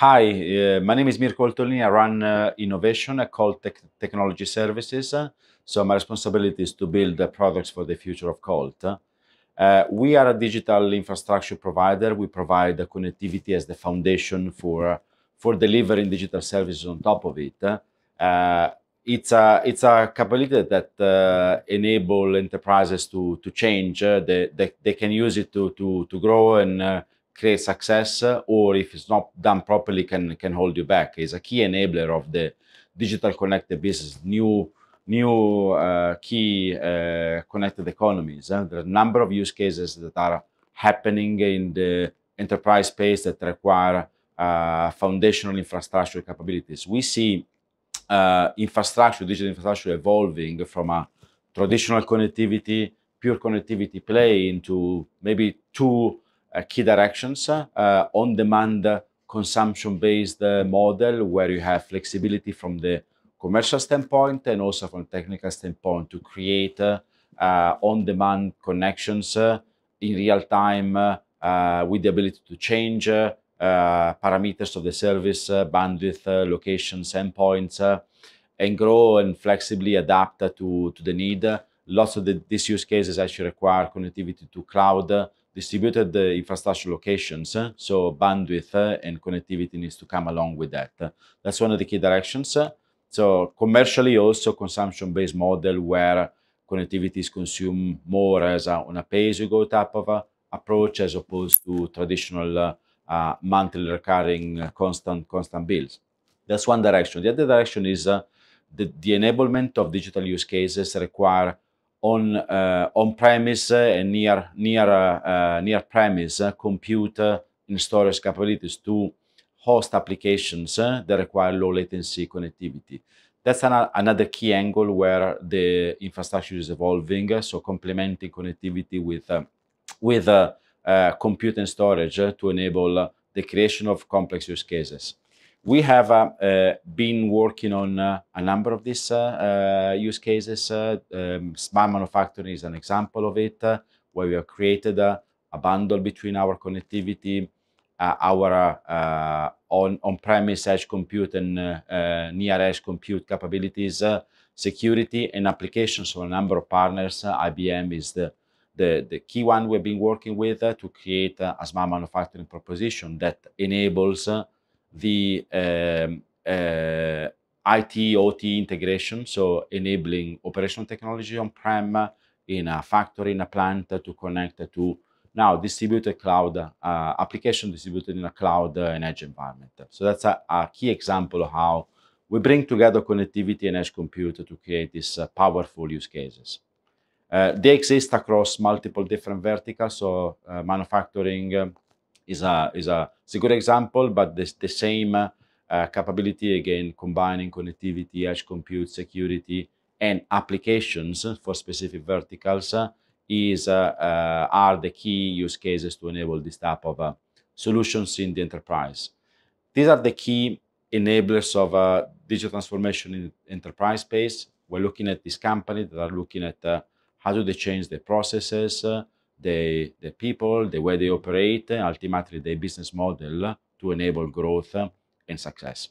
Hi, uh, my name is Mirko Altolini. I run uh, innovation at Colt Technology Services. so my responsibility is to build products for the future of Colt. Uh, we are a digital infrastructure provider. We provide connectivity as the foundation for, for delivering digital services on top of it. Uh, it's, a, it's a capability that uh, enable enterprises to, to change. they, they, they can use it to, to, to grow and create success or if it's not done properly can can hold you back is a key enabler of the digital connected business new new uh, key uh, connected economies and there are a number of use cases that are happening in the enterprise space that require uh, foundational infrastructure capabilities we see uh, infrastructure digital infrastructure evolving from a traditional connectivity pure connectivity play into maybe two uh, key directions uh, uh, on demand consumption based model where you have flexibility from the commercial standpoint and also from technical standpoint to create on demand connections in real time with the ability to change uh, parameters of the service, uh, bandwidth, uh, locations, endpoints, and grow and flexibly adapt to, to the need. Lots of the, these use cases actually require connectivity to cloud distributed infrastructure locations, eh? so bandwidth eh, and connectivity needs to come along with that. That's one of the key directions. So commercially, also consumption-based model where connectivity is consumed more as a, on a pay-as-you-go type of uh, approach as opposed to traditional uh, uh, monthly recurring uh, constant constant bills. That's one direction. The other direction is uh, the, the enablement of digital use cases require on uh, on premise and near near uh, near premise uh, compute and uh, storage capabilities to host applications that require low latency connectivity. That's an, another key angle where the infrastructure is evolving. So complementing connectivity with with compute and storage to enable the creation of complex use cases. We have uh, uh, been working on uh, a number of these use cases. Um, smart manufacturing is an example of it, where we have created a, a bundle between our connectivity, uh, our uh, on on premise edge compute and uh, near edge compute capabilities, security and applications. So a number of partners. IBM is the, the the key one we've been working with to create a smart manufacturing proposition that enables the um, uh, IT OT integration, so enabling operational technology on-prem in a factory, in a plant to connect to now distributed cloud uh, application distributed in a cloud uh, and edge environment. So that's a, a, key example of how we bring together connectivity and edge compute to create these uh, powerful use cases. Uh, they exist across multiple different verticals, so uh, manufacturing, um, is a is a it's a good example, but the same uh, capability again, combining connectivity, edge compute, security, and applications for specific verticals uh, is uh, uh, are the key use cases to enable this type of solutions in the enterprise. These are the key enablers of uh, digital transformation in enterprise space. We're looking at these companies that are looking at uh, how do they change their processes, uh, the, the people, the way they operate, ultimately their business model to enable growth and success.